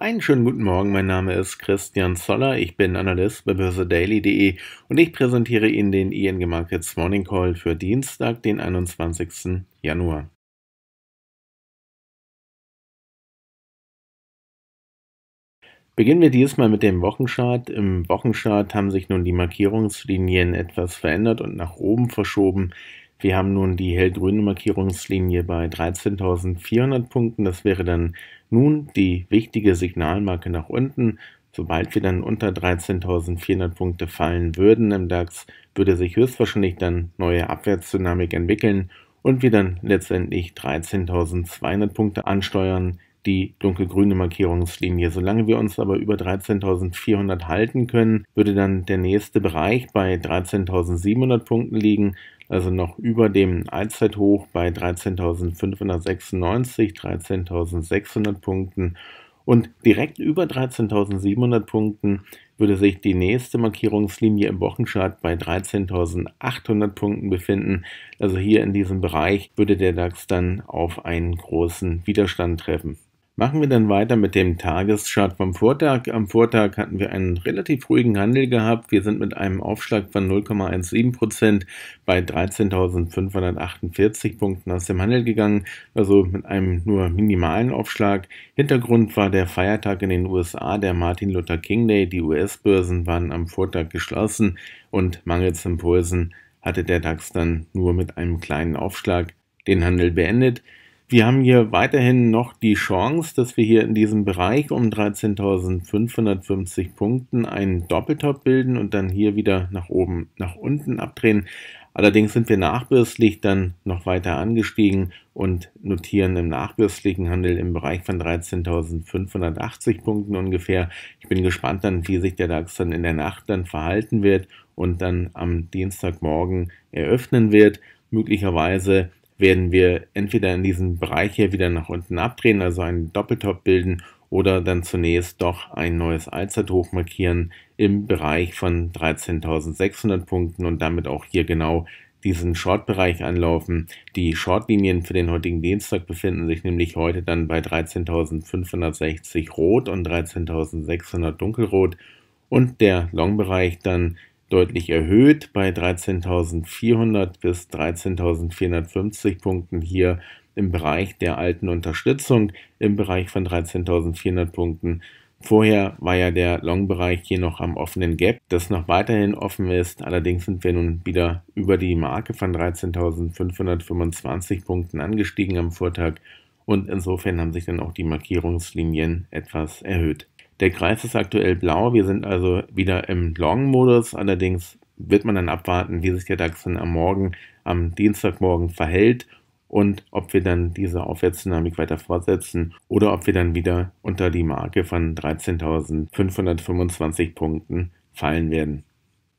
Einen schönen guten Morgen, mein Name ist Christian Zoller, ich bin Analyst bei börsedaily.de und ich präsentiere Ihnen den ING Markets Morning Call für Dienstag, den 21. Januar. Beginnen wir diesmal mit dem Wochenchart. Im Wochenchart haben sich nun die Markierungslinien etwas verändert und nach oben verschoben. Wir haben nun die hellgrüne Markierungslinie bei 13.400 Punkten. Das wäre dann nun die wichtige Signalmarke nach unten. Sobald wir dann unter 13.400 Punkte fallen würden im DAX, würde sich höchstwahrscheinlich dann neue Abwärtsdynamik entwickeln und wir dann letztendlich 13.200 Punkte ansteuern, die dunkelgrüne Markierungslinie. Solange wir uns aber über 13.400 halten können, würde dann der nächste Bereich bei 13.700 Punkten liegen also noch über dem Allzeithoch bei 13.596, 13.600 Punkten. Und direkt über 13.700 Punkten würde sich die nächste Markierungslinie im Wochenchart bei 13.800 Punkten befinden. Also hier in diesem Bereich würde der DAX dann auf einen großen Widerstand treffen. Machen wir dann weiter mit dem Tageschart vom Vortag. Am Vortag hatten wir einen relativ ruhigen Handel gehabt. Wir sind mit einem Aufschlag von 0,17% bei 13.548 Punkten aus dem Handel gegangen, also mit einem nur minimalen Aufschlag. Hintergrund war der Feiertag in den USA, der Martin Luther King Day. Die US-Börsen waren am Vortag geschlossen und mangels Impulsen hatte der DAX dann nur mit einem kleinen Aufschlag den Handel beendet. Wir haben hier weiterhin noch die Chance, dass wir hier in diesem Bereich um 13.550 Punkten einen Doppeltop bilden und dann hier wieder nach oben, nach unten abdrehen. Allerdings sind wir nachbürstlich dann noch weiter angestiegen und notieren im nachbürstlichen Handel im Bereich von 13.580 Punkten ungefähr. Ich bin gespannt dann, wie sich der DAX dann in der Nacht dann verhalten wird und dann am Dienstagmorgen eröffnen wird. Möglicherweise werden wir entweder in diesem Bereich hier wieder nach unten abdrehen, also einen Doppeltop bilden oder dann zunächst doch ein neues Allzeithoch markieren im Bereich von 13.600 Punkten und damit auch hier genau diesen Short-Bereich anlaufen. Die Short-Linien für den heutigen Dienstag befinden sich nämlich heute dann bei 13.560 rot und 13.600 dunkelrot und der Long-Bereich dann deutlich erhöht bei 13.400 bis 13.450 Punkten hier im Bereich der alten Unterstützung, im Bereich von 13.400 Punkten. Vorher war ja der Long-Bereich hier noch am offenen Gap, das noch weiterhin offen ist. Allerdings sind wir nun wieder über die Marke von 13.525 Punkten angestiegen am Vortag und insofern haben sich dann auch die Markierungslinien etwas erhöht. Der Kreis ist aktuell blau. Wir sind also wieder im Long-Modus. Allerdings wird man dann abwarten, wie sich der DAX dann am Morgen, am Dienstagmorgen verhält und ob wir dann diese Aufwärtsdynamik weiter fortsetzen oder ob wir dann wieder unter die Marke von 13.525 Punkten fallen werden.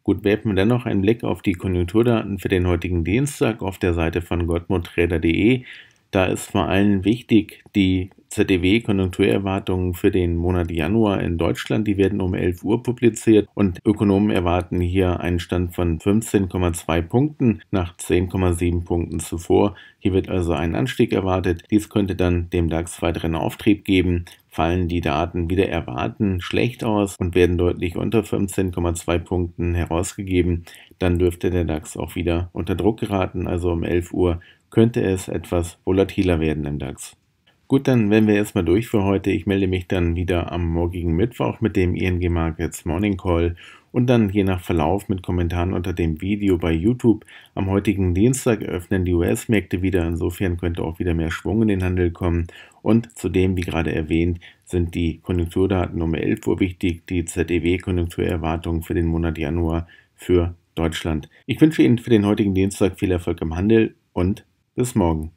Gut, werfen wir dennoch einen Blick auf die Konjunkturdaten für den heutigen Dienstag auf der Seite von gottmundtrader.de. Da ist vor allem wichtig die ZDW-Konjunkturerwartungen für den Monat Januar in Deutschland. Die werden um 11 Uhr publiziert und Ökonomen erwarten hier einen Stand von 15,2 Punkten nach 10,7 Punkten zuvor. Hier wird also ein Anstieg erwartet. Dies könnte dann dem DAX weiteren Auftrieb geben fallen die Daten wieder erwarten schlecht aus und werden deutlich unter 15,2 Punkten herausgegeben, dann dürfte der DAX auch wieder unter Druck geraten, also um 11 Uhr könnte es etwas volatiler werden im DAX. Gut, dann wären wir erstmal durch für heute. Ich melde mich dann wieder am morgigen Mittwoch mit dem ING Markets Morning Call und dann je nach Verlauf mit Kommentaren unter dem Video bei YouTube. Am heutigen Dienstag öffnen die US-Märkte wieder, insofern könnte auch wieder mehr Schwung in den Handel kommen. Und zudem, wie gerade erwähnt, sind die Konjunkturdaten um 11 Uhr wichtig, die ZEW-Konjunkturerwartungen für den Monat Januar für Deutschland. Ich wünsche Ihnen für den heutigen Dienstag viel Erfolg im Handel und bis morgen.